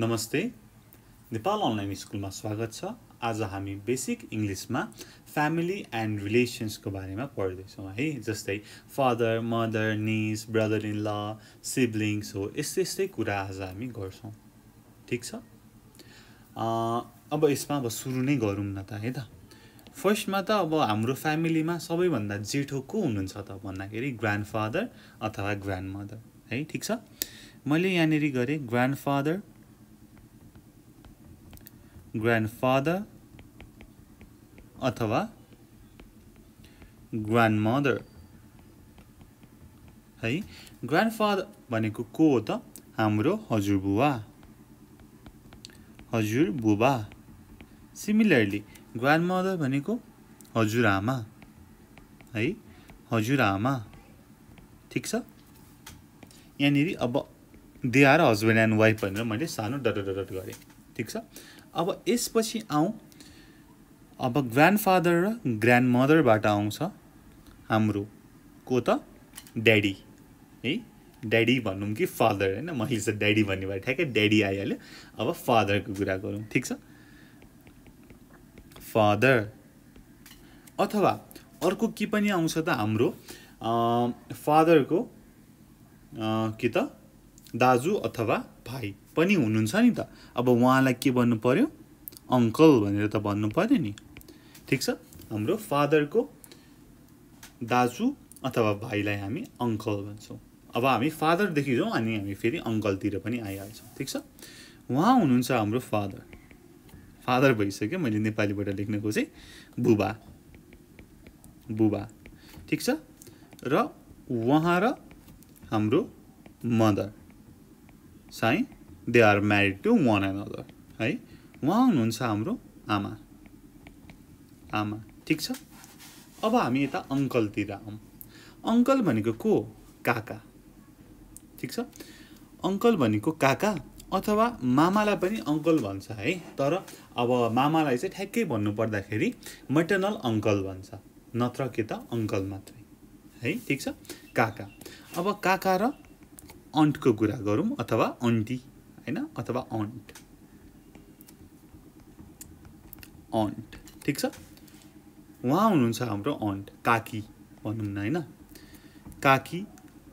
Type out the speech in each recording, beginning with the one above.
नमस्ते नेपाल अनलाइन स्कुलमा स्वागत छ आज हामी बेसिक इङ्ग्लिसमा फ्यामिली एन्ड रिलेसन्सको बारेमा पढ्दैछौँ है जस्तै father mother niece brother in law siblings हो यस्तै यस्तै कुरा आज हामी गर्छौँ ठिक छ अब यसमा अब सुरु नै गरौँ न त है त फर्स्टमा त अब हाम्रो फ्यामिलीमा सबैभन्दा जेठो को हुनुहुन्छ त भन्दाखेरि ग्रान्ड फादर अथवा ग्रान्ड मदर है ठिक छ मैले यहाँनिर गरेँ ग्रान्ड फादर grandfather अथवा grandmother है grandfather भनेको को हो त हाम्रो हजुरबुवा हजुरबुबा सिमिलरली ग्रान्डमदर भनेको हजुरआमा है हजुरआमा ठिक छ यहाँनिर अब they are husband and wife भनेर मैले सानो डट गरेँ ठिक छ अब यसपछि आउँ अब ग्रान्ड फादर र ग्रान्ड मदरबाट आउँछ हाम्रो को त ड्याडी है ड्याडी भनौँ कि फादर होइन मैले चाहिँ ड्याडी भन्ने भए ठ्याक्कै ड्याडी आइहाल्यो अब फादरको कुरा गरौँ ठिक छ फादर अथवा अर्को के पनि आउँछ त हाम्रो फादरको के त दाजु अथवा भाइ पनि हुनुहुन्छ नि त अब उहाँलाई के भन्नु पऱ्यो अङ्कल भनेर त भन्नु पऱ्यो नि ठिक छ हाम्रो फादरको दाजु अथवा भाइलाई हामी अङ्कल भन्छौँ अब हामी फादरदेखि जाउँ अनि हामी फेरि अङ्कलतिर पनि आइहाल्छौँ ठिक छ उहाँ हुनुहुन्छ हाम्रो फादर फादर भइसक्यो मैले नेपालीबाट लेख्ने खोजेँ बुबा बुबा ठिक छ र उहाँ र हाम्रो मदर साई they are married to one and other है उहाँ हुनुहुन्छ हाम्रो आमा आमा ठिक छ अब हामी यता अङ्कलतिर आउँ अङ्कल भनेको को काका ठिक छ अङ्कल भनेको काका अथवा मामालाई पनि अङ्कल भन्छ है तर अब मामालाई चाहिँ ठ्याक्कै भन्नुपर्दाखेरि मेटर्नल अङ्कल भन्छ नत्र के त अङ्कल मात्रै है ठिक छ काका अब काका र अन्टको कुरा गरौँ अथवा अन्टी होइन अथवा अन्ट अन्ट ठिक छ उहाँ हुनुहुन्छ हाम्रो अन्ट काकी भनौँ न होइन काकी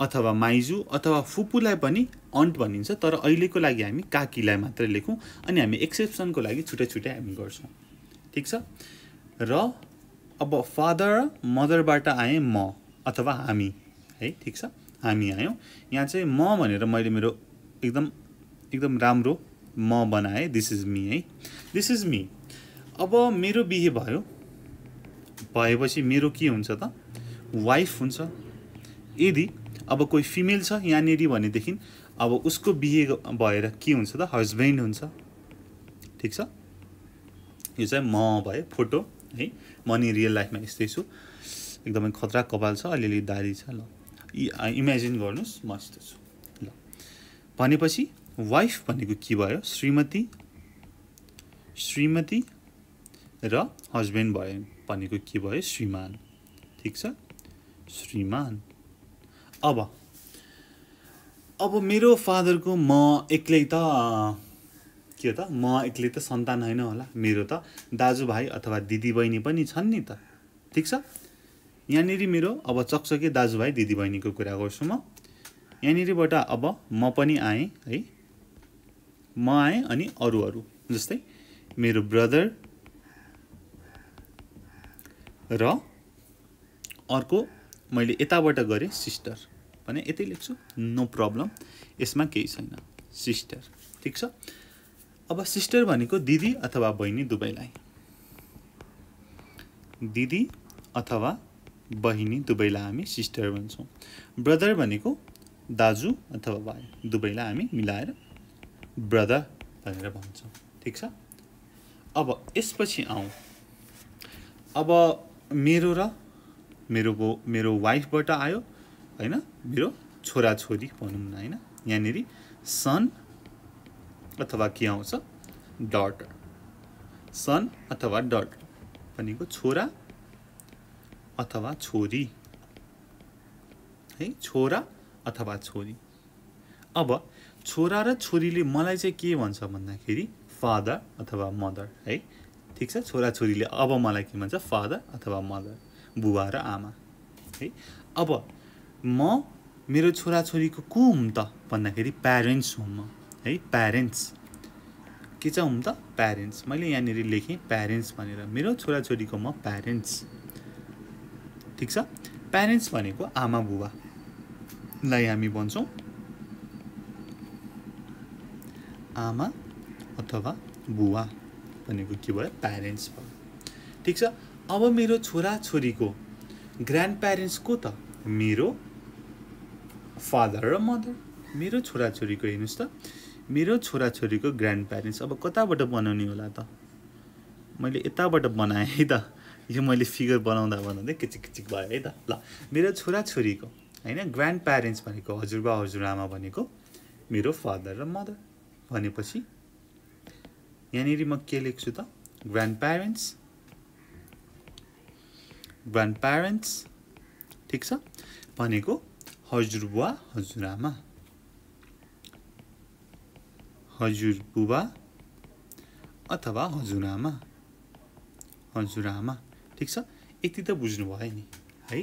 अथवा माइजु अथवा फुपूलाई पनि अन्ट भनिन्छ तर अहिलेको लागि हामी काकीलाई मात्रै लेखौँ अनि हामी एक्सेप्सनको लागि छुट्टै छुट्टै हामी गर्छौँ ठिक छ र अब फादर मदरबाट आएँ म अथवा हामी है ठिक छ हामी आयौँ यहाँ चाहिँ म भनेर मैले मेरो एकदम एकदम राम्रो म बनाएँ दिस इज मी है दिस इज मी अब मेरो बिहे भयो भएपछि मेरो के हुन्छ त वाइफ हुन्छ यदि अब कोही फिमेल छ यहाँनिर भनेदेखि अब उसको बिहे भएर के हुन्छ त हस्बेन्ड हुन्छ ठिक छ यो चाहिँ म भए फोटो है म नि रियल लाइफमा यस्तै छु एकदमै खतरा कपाल छ अलिअलि दारी छ ल इमेजिन गर्नुहोस् म यस्तो छु ल भनेपछि वाइफ भनेको के भयो श्रीमती श्रीमती र हस्बेन्ड भयो भनेको के भयो श्रीमान ठिक छ श्रीमान अब अब मेरो फादरको म एक्लै त के त म एक्लै त सन्तान होइन होला मेरो त दाजुभाइ अथवा दिदीबहिनी पनि छन् नि त ठिक छ यहाँनिर मेरो अब चकचके दाजुभाइ दिदीबहिनीको कुरा गर्छु म यहाँनिरबाट अब म पनि आएँ है म आएँ अनि अरू अरू जस्तै मेरो ब्रदर र अर्को मैले यताबाट गरेँ सिस्टर भने यतै लेख्छु नो प्रब्लम यसमा केही छैन सिस्टर ठिक छ अब सिस्टर भनेको दिदी अथवा बहिनी दुवैलाई दिदी अथवा बहिनी दुवैलाई हामी सिस्टर भन्छौँ ब्रदर भनेको दाजु अथवा भाइ दुवैलाई हामी मिलाएर ब्रदर भनेर भन्छ ठिक छ अब यसपछि आऊ, अब मेरो र मेरो मेरो वाइफबाट आयो होइन मेरो छोराछोरी भनौँ न होइन यहाँनिर सन अथवा के आउँछ डटर सन अथवा डटर भनेको छोरा अथवा छोरी है छोरा अथवा छोरी अब छोरा र छोरीले मलाई चाहिँ के भन्छ भन्दाखेरि फादर अथवा मदर है ठिक छ छोरा छोरीले अब मलाई के भन्छ फादर अथवा मदर बुवा र आमा है अब म मेरो छोराछोरीको को हुँ त भन्दाखेरि प्यारेन्ट्स हुँ म है प्यारेन्ट्स के चाहिँ हुँ त प्यारेन्ट्स मैले यहाँनिर लेखेँ प्यारेन्ट्स भनेर मेरो छोराछोरीको म प्यारेन्ट्स ठिक छ प्यारेन्ट्स भनेको आमा बुबालाई हामी भन्छौँ आमा अथवा बुवा भनेको के भयो प्यारेन्ट्स भयो ठिक छ अब मेरो छोरा छोरीको ग्रान्ड प्यारेन्ट्स को त मेरो फादर र मदर मेरो छोराछोरीको हेर्नुहोस् त मेरो छोराछोरीको ग्रान्ड प्यारेन्ट्स अब कताबाट बनाउने होला त मैले यताबाट बनाएँ है त यो मैले फिगर बनाउँदा बनाउँदै किचिक किचिक भयो है त ल मेरो छोराछोरीको होइन ग्रान्ड प्यारेन्ट्स भनेको हजुरबा हजुरआमा भनेको मेरो फादर र मदर भनेपछि यहाँनिर म के लेख्छु त ग्रान्ड प्यारेन्ट्स ग्रान्ड प्यारेन्ट्स ठिक छ भनेको हजुरबुवा हजुरआमा हजुरबुबा अथवा हजुरआमा हजुरआमा ठिक छ यति त बुझ्नुभयो नि है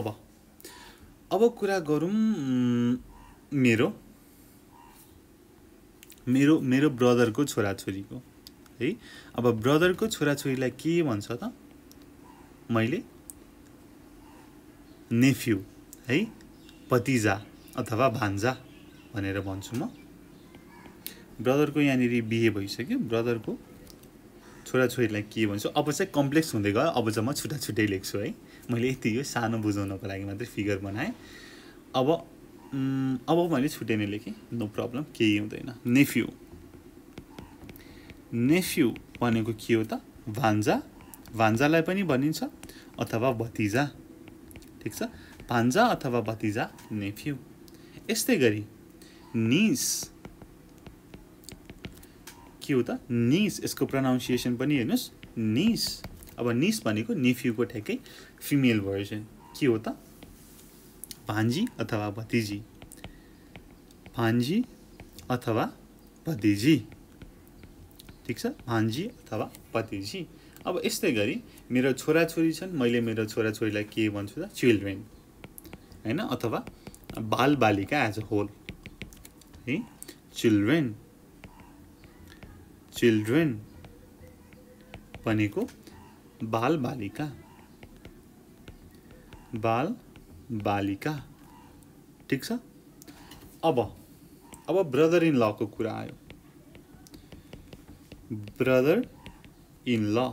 अब अब कुरा गरौँ मेरो मेरो मेरो ब्रदरको छोराछोरीको है अब ब्रदरको छोराछोरीलाई के भन्छ त मैले नेफ्यु है भतिजा अथवा भान्जा भनेर भन्छु म ब्रदरको यहाँनिर बिहे भइसक्यो ब्रदरको छोराछोरीलाई के भन्छु अब चाहिँ कम्प्लेक्स हुँदै गयो अब चाहिँ म छुट्टा छुट्टै लेख्छु है मैले यति यो सानो बुझाउनको लागि मात्रै फिगर बनाएँ अब अब मैले छुट्याइ नै लेखेँ नो प्रब्लम केही हुँदैन नेफ्यु नेफ्यु भनेको के हो त भान्जा भान्जालाई पनि भनिन्छ अथवा भतिजा ठिक छ भान्जा अथवा भतिजा नेफ्यु यस्तै गरी निस के हो त निस यसको प्रनाउन्सिएसन पनि हेर्नुहोस् निस अब निस भनेको नेफ्युको ठ्याक्कै फिमेल भर्जन के हो त भान्जी अथवा भतिजी भान्जी अथवा भतिजी ठिक छ भान्जी अथवा भतिजी अब यस्तै गरी मेरो छोराछोरी छन् मैले मेरो छोराछोरीलाई के भन्छु त चिल्ड्रेन होइन अथवा बालबालिका एज अ होल है चिल्ड्रेन चिल्ड्रेन भनेको बालबालिका बाल बालिका ठिक छ अब अब ब्रदर इन लको कुरा आयो brother in law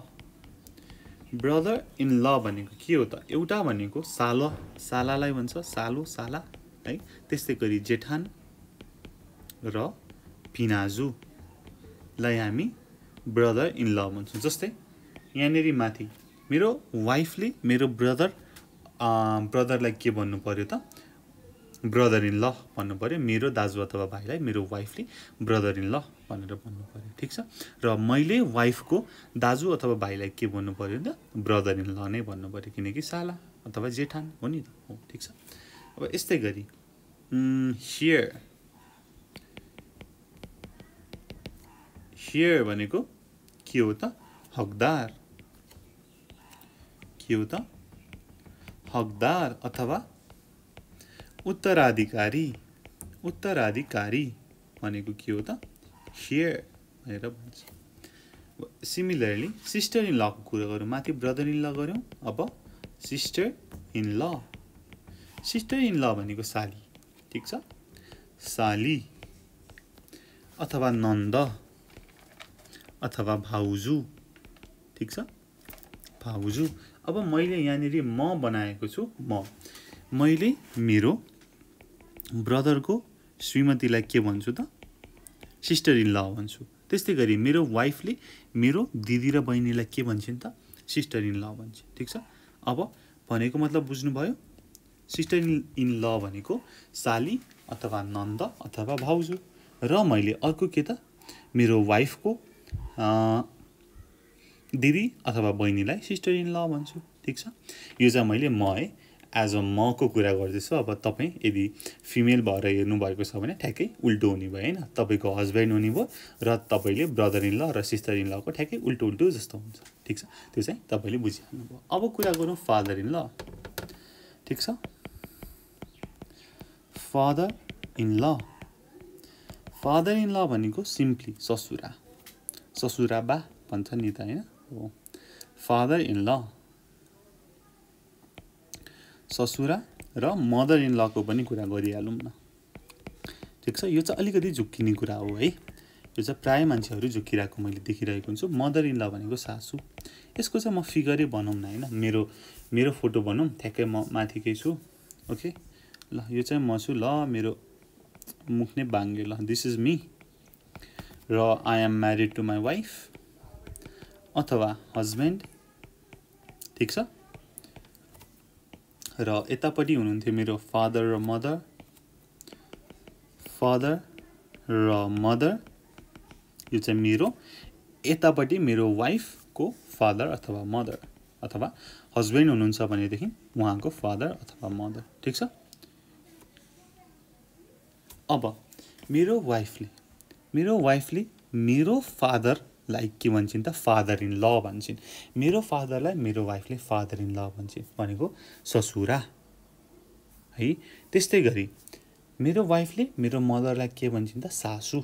brother in law भनेको के हो त एउटा भनेको साल सालालाई भन्छ सालो साला है त्यस्तै गरी जेठान र पिनाजुलाई हामी ब्रदर इन ल भन्छौँ जस्तै यहाँनिर माथि मेरो वाइफले मेरो ब्रदर ब्रदरलाई के भन्नु पऱ्यो त ब्रदर इन ल भन्नु पऱ्यो मेरो दाजु अथवा भाइलाई मेरो वाइफले ब्रदर इन ल भनेर भन्नु पऱ्यो ठिक छ र मैले वाइफको दाजु अथवा भाइलाई के भन्नु पऱ्यो त ब्रदर इन ल नै भन्नु पऱ्यो किनकि साला अथवा जेठान हो नि त हो ठिक छ अब यस्तै गरी हियर हियर भनेको के हो त हकदार के हो त हकदार अथवा उत्तराधिकारी उत्तराधिकारी भनेको के हो त हियर भनेर भन्छ सिमिलरली सिस्टर इन लको कुरा गरौँ माथि ब्रदर इन ल गऱ्यौँ अब sister in law sister in law भनेको साली ठिक छ साली अथवा नन्द अथवा भाउजू ठिक छ भाउजू अब मैले यहाँनिर म बनाएको छु म मैले मेरो ब्रदरको श्रीमतीलाई के भन्छु त सिस्टर इन ल भन्छु त्यस्तै गरी मेरो वाइफले मेरो दिदी र बहिनीलाई के भन्छन् त सिस्टर इन ल भन्छ ठिक छ अब भनेको मतलब बुझ्नुभयो सिस्टर इन इन ल भनेको साली अथवा नन्द अथवा भाउजू र मैले अर्को के त मेरो वाइफको दिदी अथवा बहिनीलाई सिस्टर इन ल भन्छु ठिक छ यो चाहिँ मैले म है एज अ मको कुरा गर्दैछु अब तपाईँ यदि फिमेल भएर हेर्नुभएको छ भने ठ्याक्कै उल्टो हुने भयो होइन तपाईँको हस्बेन्ड हुने भयो र तपाईँले ब्रदर इन ल र सिस्टर इन लको ठ्याक्कै उल्टो उल्टो जस्तो हुन्छ ठिक छ त्यो चाहिँ तपाईँले भयो अब कुरा गरौँ फादर इन ल ठिक छ father in law father in law भनेको सिम्पली ससुरा ससुरा बा भन्छ नि त होइन फादर इन ल ससुरा र मदर इन लको पनि कुरा गरिहालौँ न ठिक छ यो चाहिँ अलिकति झुक्किने कुरा हो है यो चाहिँ प्रायः मान्छेहरू झुक्किरहेको मैले देखिरहेको हुन्छु मदर इन ल भनेको सासू यसको चाहिँ म फिगरै भनौँ न होइन मेरो मेरो फोटो भनौँ ठ्याक्कै म माथिकै छु ओके ल यो चाहिँ म छु ल मेरो मुख नै बाङ्गे ल दिस इज मी र I am married to my wife अथवा हस्बेन्ड ठिक छ र यतापट्टि हुनुहुन्थ्यो मेरो फादर र मदर फादर र मदर यो चाहिँ मेरो यतापट्टि मेरो वाइफको फादर अथवा मदर अथवा हस्बेन्ड हुनुहुन्छ भनेदेखि उहाँको फादर अथवा मदर ठिक छ अब मेरो वाइफले मेरो वाइफले मेरो फादर लाइक के भन्छन् त फादर इन ल भन्छन् मेरो फादरलाई मेरो वाइफले फादर इन ल भन्छन् भनेको ससुरा है त्यस्तै गरी मेरो वाइफले मेरो मदरलाई के भन्छन् त सासु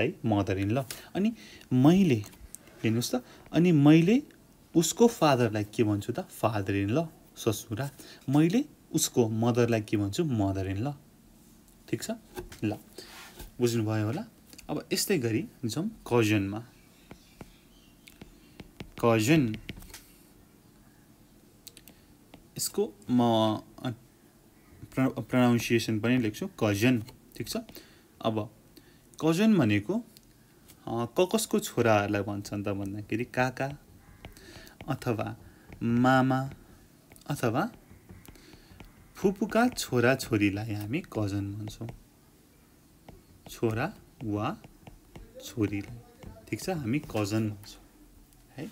है मदर इन ल अनि मैले हेर्नुहोस् त अनि मैले उसको फादरलाई के भन्छु त फादर इन ल ससुरा मैले उसको मदरलाई के भन्छु मदर इन ल ठिक छ ल बुझ्नुभयो होला अब यस्तै गरी जाउँ कजनमा कजन यसको म प्रनाउन्सिएसन पनि लेख्छु कजन ठिक छ अब कजन भनेको क कसको छोराहरूलाई भन्छन् त भन्दाखेरि काका अथवा मामा अथवा फुपूका छोरीलाई हामी कजन भन्छौँ छोरा वा छोरीलाई ठिक छ हामी कजन भन्छौँ है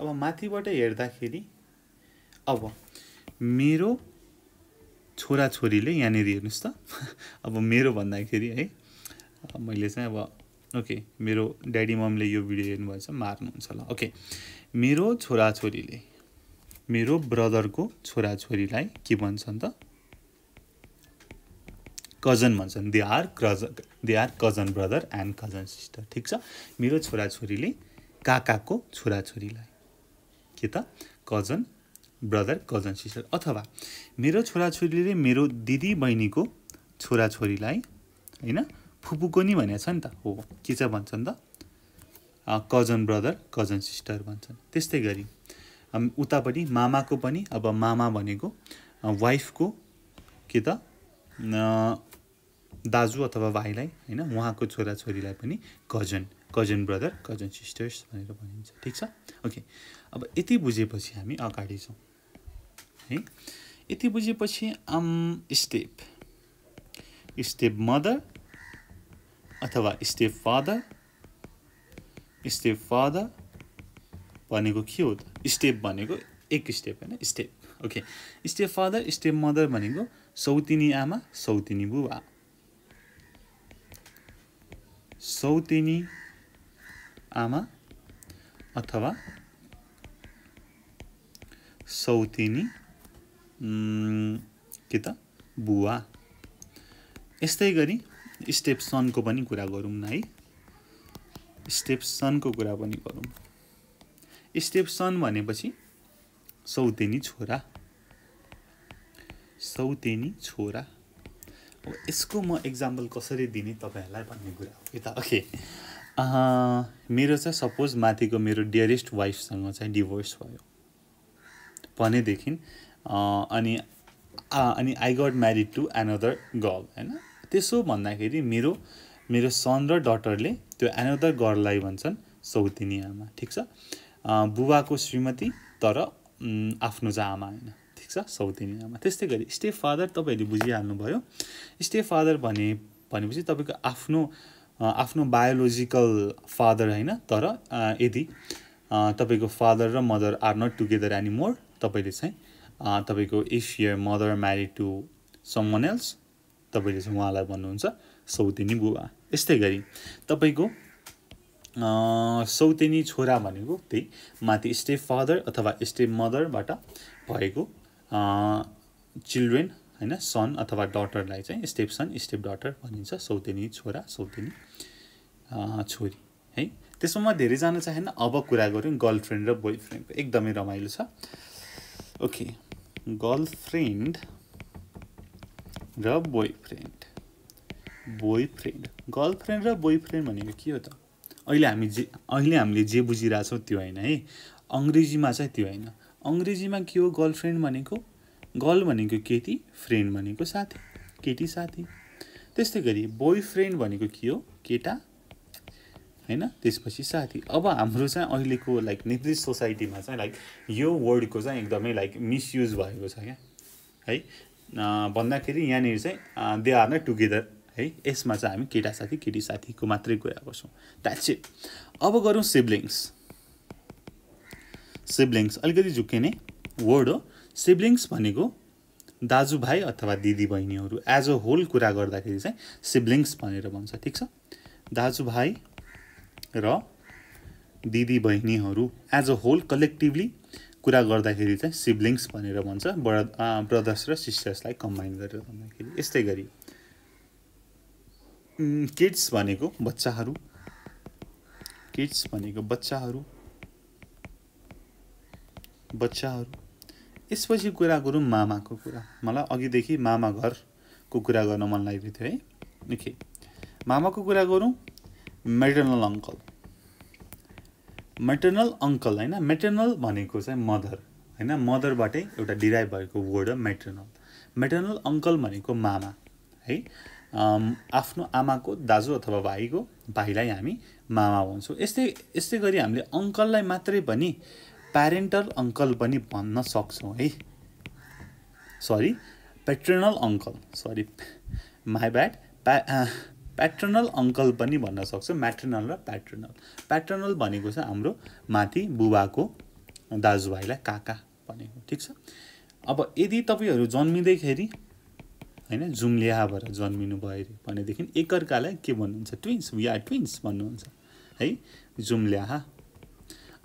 अब माथिबाट हेर्दाखेरि अब मेरो छोरा छोराछोरीले यहाँनिर हेर्नुहोस् त अब मेरो भन्दाखेरि है मैले चाहिँ अब ओके मेरो ड्याडी मम्मीले यो भिडियो हेर्नुभएछ मार्नुहुन्छ ल ओके मेरो छोराछोरीले मेरो ब्रदरको छोराछोरीलाई के भन्छन् त कजन भन्छन् दे आर क्रज they are cousin brother and cousin sister ठिक छ मेरो छोराछोरीले काकाको छोराछोरीलाई के त कजन ब्रदर कजन सिस्टर अथवा मेरो छोराछोरीले मेरो दिदी बहिनीको छोराछोरीलाई होइन फुपूको नि भनेको छ नि त हो के चाहिँ भन्छन् त कजन ब्रदर कजन सिस्टर भन्छन् त्यस्तै गरी उतापट्टि मामाको पनि अब मामा भनेको वाइफको के त दाजु अथवा भाइलाई होइन उहाँको छोराछोरीलाई पनि cousin cousin brother cousin sisters भनेर भनिन्छ ठिक छ ओके अब यति बुझेपछि हामी अगाडि छौँ है यति बुझेपछि आम स्टेप स्टेप मदर अथवा स्टेप फादर स्टेप फादर भनेको के हो त स्टेप भनेको एक स्टेप होइन step okay stepfather stepmother भनेको सौतिनी आमा सौतिनी बुबा सौतेनी आमा अथवा सौतेनी के त बुवा यस्तै गरी स्टेप सनको पनि कुरा गरौँ न है स्टेप सनको कुरा पनि गरौँ स्टेप सन भनेपछि सौतेनी छोरा सौतेनी छोरा यसको म इक्जाम्पल कसरी दिने तपाईँहरूलाई भन्ने कुरा हो यता ओके मेरो चाहिँ सपोज माथिको मेरो डियरेस्ट वाइफसँग चाहिँ डिभोर्स भयो भनेदेखि अनि अनि I got married to another girl होइन त्यसो भन्दाखेरि मेरो मेरो सन र डटरले त्यो एनदर गर्ललाई भन्छन् सौतिनी आमा ठिक छ बुबाको श्रीमती तर आफ्नो चाहिँ आमा होइन ठिक छ साउथ इन्डियामा त्यस्तै गरी स्टे फादर तपाईँहरूले बुझिहाल्नुभयो स्टे फादर भने भनेपछि तपाईँको आफ्नो आफ्नो बायोलोजिकल फादर होइन तर यदि तपाईँको फादर र mother are not together anymore तपाईँले चाहिँ तपाईँको if your mother married to someone else तपाईँले चाहिँ उहाँलाई भन्नुहुन्छ सौतेनी बुबा यस्तै गरी तपाईँको सौतेनी छोरा भनेको त्यही माथि स्टेप फादर अथवा स्टेप मदरबाट भएको चिल्ड्रेन होइन सन अथवा डटरलाई चाहिँ स्टेप सन स्टेप डटर भनिन्छ सौतेनी छोरा सौतेनी छोरी है त्यसमा म धेरै जान चाहेन अब कुरा गऱ्यौँ गर्लफ्रेन्ड र बोय फ्रेन्डको एकदमै रमाइलो छ ओके गर्लफ्रेन्ड र बोय फ्रेन्ड गर्लफ्रेन्ड र बोय फ्रेन्ड भनेको के हो त अहिले हामी जे अहिले हामीले जे बुझिरहेछौँ त्यो होइन है अङ्ग्रेजीमा चाहिँ त्यो होइन अङ्ग्रेजीमा के हो गर्लफ्रेन्ड भनेको गर्ल भनेको केटी फ्रेन्ड भनेको साथी केटी साथी त्यस्तै गरी बोय भनेको के हो केटा होइन त्यसपछि साथी अब हाम्रो चाहिँ अहिलेको लाइक निर्दिष्ट सोसाइटीमा चाहिँ लाइक यो वर्डको चाहिँ एकदमै लाइक मिसयुज भएको छ क्या है भन्दाखेरि यहाँनिर चाहिँ दे आर न टुगेदर है यसमा चाहिँ हामी केटा साथी केटी साथीको मात्रै कुरा गर्छौँ द्याट्स इट अब गरौँ सिब्लिङ्स सिब्लिङ्स अलिकति झुक्किने वर्ड हो सिब्लिङ्स भनेको दाजुभाइ अथवा दिदीबहिनीहरू एज अ होल कुरा गर्दाखेरि चाहिँ सिब्लिङ्स भनेर भन्छ ठिक छ दाजुभाइ र दिदीबहिनीहरू एज अ होल कलेक्टिभली कुरा गर्दाखेरि चाहिँ सिब्लिङ्स भनेर भन्छ बडा ब्रदर्स र सिस्टर्सलाई कम्बाइन गरेर भन्दाखेरि यस्तै गरी किड्स भनेको बच्चाहरू किड्स भनेको बच्चाहरू बच्चाहरू यसपछि कुरा गरौँ मामाको कुरा मलाई अघिदेखि मामा घरको कुरा गर्न मन लागेको थियो है निकै मामाको कुरा गरौँ मेटर्नल अङ्कल मेटर्नल अङ्कल होइन मेटर्नल भनेको चाहिँ मदर होइन मदरबाटै एउटा डिराइभ भएको वर्ड हो मेटर्नल मेटर्नल अङ्कल भनेको मामा है आफ्नो आमाको दाजु अथवा भाइको भाइलाई हामी मामा भन्छौँ यस्तै यस्तै गरी हामीले अङ्कललाई मात्रै पनि प्यारेन्टल अङ्कल पनि भन्न सक्छौँ है sorry paternal uncle sorry my bad प्या प्याट्रनल अङ्कल पनि भन्न सक्छौँ म्याट्रनल र प्याट्रनल प्याट्रनल भनेको छ हाम्रो माथि बुबाको दाजुभाइलाई काका भनेको ठिक छ अब यदि तपाईँहरू जन्मिँदैखेरि होइन भएर जन्मिनु भयो अरे भनेदेखि एकअर्कालाई के भन्नुहुन्छ ट्विन्स वी आर ट्विन्स भन्नुहुन्छ है जुम्ल्याहा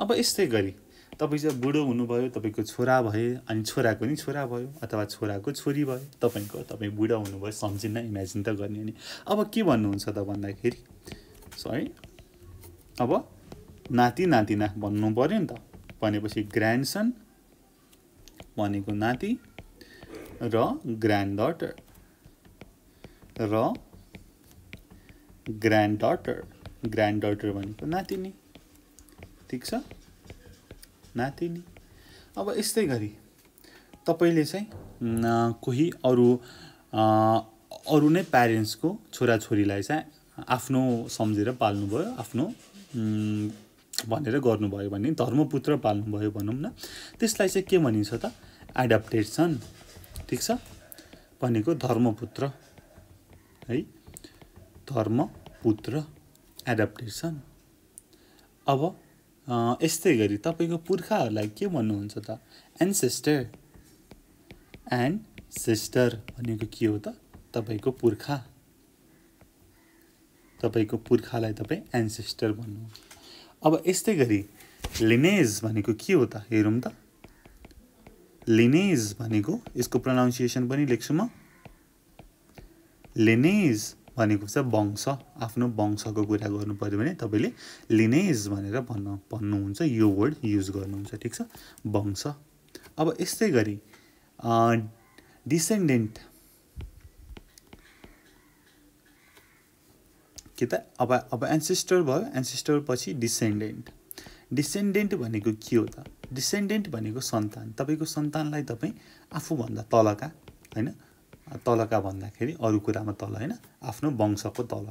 अब यस्तै गरी तपाईँ चाहिँ बुढो हुनुभयो तपाईँको छोरा भए अनि छोराको नि छोरा भयो अथवा छोराको छोरी भयो तपाईँको तपाईँ बुढो हुनुभयो सम्झिन्न इमेजिन त गर्ने अनि अब के भन्नुहुन्छ त भन्दाखेरि सो है अब नाति नातिना भन्नु पऱ्यो नि त भनेपछि ग्रान्डसन भनेको नाति र ग्रान्ड डटर र ग्रान्ड डटर ग्रान्ड डटर भनेको नातिनी ठिक छ नातिनी अब यस्तै गरी तपाईँले चाहिँ कोही अरू अरू नै प्यारेन्ट्सको छोराछोरीलाई चाहिँ आफ्नो सम्झेर पाल्नुभयो आफ्नो भनेर गर्नुभयो भने धर्मपुत्र पाल्नुभयो भनौँ न त्यसलाई चाहिँ के भनिन्छ त छन् ठिक छ भनेको धर्मपुत्र है धर्मपुत्र छन् अब यस्तै गरी तपाईँको पुर्खाहरूलाई के भन्नुहुन्छ त सिस्टर एन्ड सिस्टर भनेको के हो त तपाईँको पुर्खा तपाईँको पुर्खालाई तपाईँ एन्सेस्टर भन्नु अब यस्तै गरी लिनेज भनेको के हो त हेरौँ त लिनेज भनेको यसको प्रनाउन्सिएसन पनि लेख्छु म लिनेज भनेको छ वंश आफ्नो वंशको कुरा गर्नु पऱ्यो भने तपाईँले लिनेज भनेर भन्न भन्नुहुन्छ यो वर्ड युज गर्नुहुन्छ ठिक छ वंश अब यस्तै गरी डिसेन्डेन्ट के त अब अब एन्सेस्टर भयो एन्सेस्टर पछि डिसेन्डेन्ट डिसेन्डेन्ट भनेको के हो त डिसेन्डेन्ट भनेको सन्तान तपाईँको सन्तानलाई तपाईँ आफूभन्दा तलका होइन तलका भन्दाखेरि अरू कुरामा तल होइन आफ्नो वंशको तल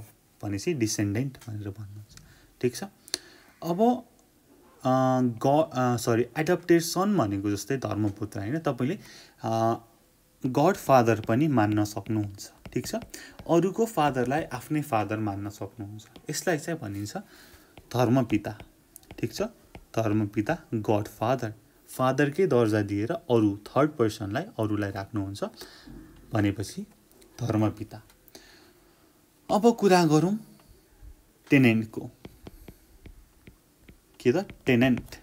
भनेपछि डिसेन्डेन्ट भनेर भन्नुहुन्छ ठिक छ अब ग सरी एडप्टेड सन भनेको जस्तै धर्मपुत्र होइन तपाईँले गड फादर पनि मान्न सक्नुहुन्छ ठिक छ अरूको फादरलाई आफ्नै फादर मान्न सक्नुहुन्छ यसलाई चाहिँ भनिन्छ धर्मपिता ठिक छ धर्मपिता गड फादर फादरकै दर्जा दिएर अरू थर्ड पर्सनलाई अरूलाई राख्नुहुन्छ भनेपछि धर्मपिता अब कुरा गरौँ टेनेन्टको के त टेनेन्ट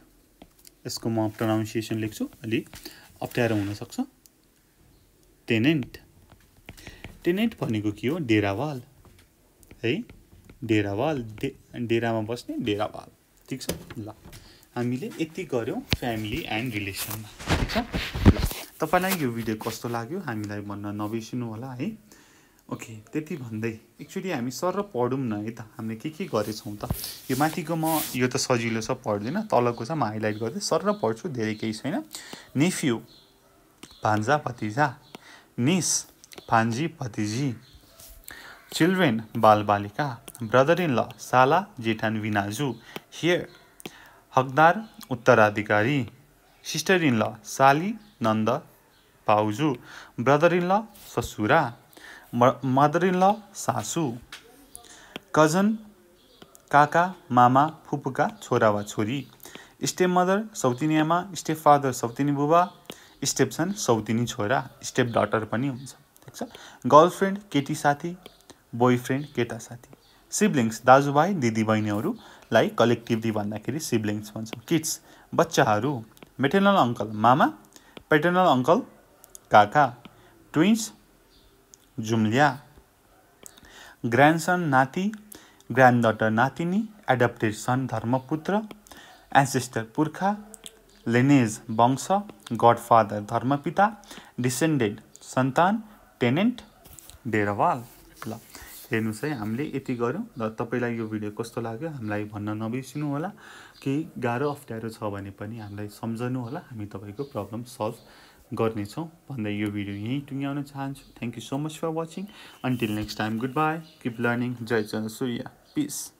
यसको म प्रनाउन्सिएसन लेख्छु अलि अप्ठ्यारो हुनसक्छ टेनेन्ट टेनेन्ट भनेको के हो डेरावाल है डेरावाल डे डेरामा बस्ने डेरावाल ठिक छ ल हामीले यति गऱ्यौँ फ्यामिली एन्ड रिलेसनमा ठिक छ तपाईँलाई यो भिडियो कस्तो लाग्यो हामीलाई भन्न नबिर्सिनु होला है ओके त्यति भन्दै एक्चुली हामी सर र पढौँ न है त हामीले के के गरेछौँ त यो माथिको म यो त सजिलो छ पढ्दिनँ तलको छ म हाइलाइट गर्दै सर र पढ्छु धेरै केही छैन नेफ्यु भान्जा भतिजा निस भान्जी भतिजी चिल्ड्रेन बालबालिका ब्रदर इन ल साला जेठान विनाजु हियर हकदार उत्तराधिकारी सिस्टर इन ल साली नन्द पाउजू ब्रदर इन ल ससुरा मदर इन ल सासु कजन काका मामा फुपुका छोरा वा छोरी स्टेप मदर सौतिनी आमा स्टेप फादर सौतिनी बुबा स्टेप सन् सौतिनी छोरा स्टेप डटर पनि हुन्छ ठिक छ गर्लफ्रेन्ड केटी साथी बोयफ्रेन्ड केटा साथी सिब्लिङ्स दाजुभाइ दिदीबहिनीहरूलाई कलेक्टिभली भन्दाखेरि सिब्लिङ्स भन्छौँ किड्स बच्चाहरू मेटेनल अङ्कल मामा पेटर्नल अङ्कल काका ट्विन्स जुम्लिया ग्रान्डसन नाति ग्रान्ड डटर नातिनी एडप्टेड सन धर्मपुत्र एन्सेस्टर पुर्खा लेनेज वंश गडफादर धर्मपिता डिसेन्डेड सन्तान टेनेन्ट डेरावाल हेर्नुहोस् है हामीले यति गऱ्यौँ र तपाईँलाई यो भिडियो कस्तो लाग्यो हामीलाई भन्न नबिर्सिनु होला केही गाह्रो अप्ठ्यारो छ भने पनि हामीलाई सम्झनु होला हामी तपाईँको प्रब्लम सल्भ गर्नेछौँ भन्दै यो भिडियो यहीँ टुङ्ग्याउन चाहन्छु thank you so much for watching until next time goodbye keep learning जय चन्द्र सूर्य पिस